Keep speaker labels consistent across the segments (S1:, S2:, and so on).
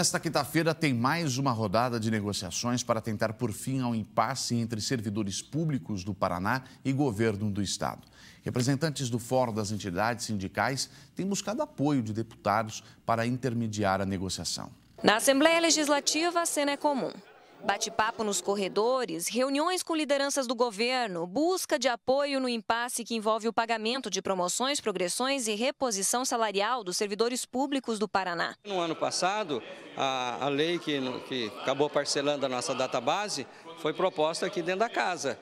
S1: Nesta quinta-feira tem mais uma rodada de negociações para tentar por fim ao impasse entre servidores públicos do Paraná e governo do estado. Representantes do fórum das entidades sindicais têm buscado apoio de deputados para intermediar a negociação.
S2: Na Assembleia Legislativa, a cena é comum. Bate-papo nos corredores, reuniões com lideranças do governo, busca de apoio no impasse que envolve o pagamento de promoções, progressões e reposição salarial dos servidores públicos do Paraná.
S3: No ano passado, a, a lei que, que acabou parcelando a nossa database foi proposta aqui dentro da casa.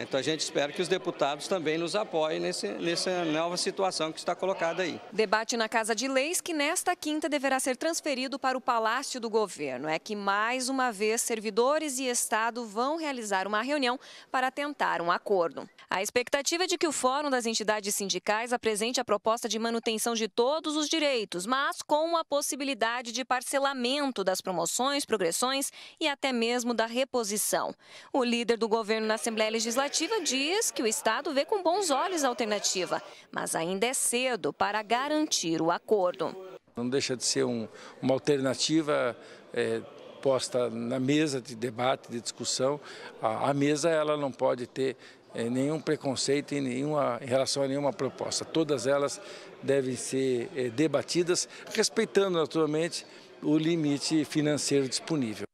S3: Então a gente espera que os deputados também nos apoiem nesse, nessa nova situação que está colocada aí.
S2: Debate na Casa de Leis que nesta quinta deverá ser transferido para o Palácio do Governo. É que mais uma vez servidores e Estado vão realizar uma reunião para tentar um acordo. A expectativa é de que o Fórum das Entidades Sindicais apresente a proposta de manutenção de todos os direitos, mas com a possibilidade de parcelamento das promoções, progressões e até mesmo da reposição. O líder do governo na Assembleia Legislativa Legislativa diz que o Estado vê com bons olhos a alternativa, mas ainda é cedo para garantir o acordo.
S4: Não deixa de ser um, uma alternativa é, posta na mesa de debate, de discussão. A, a mesa ela não pode ter é, nenhum preconceito em, nenhuma, em relação a nenhuma proposta. Todas elas devem ser é, debatidas, respeitando naturalmente o limite financeiro disponível.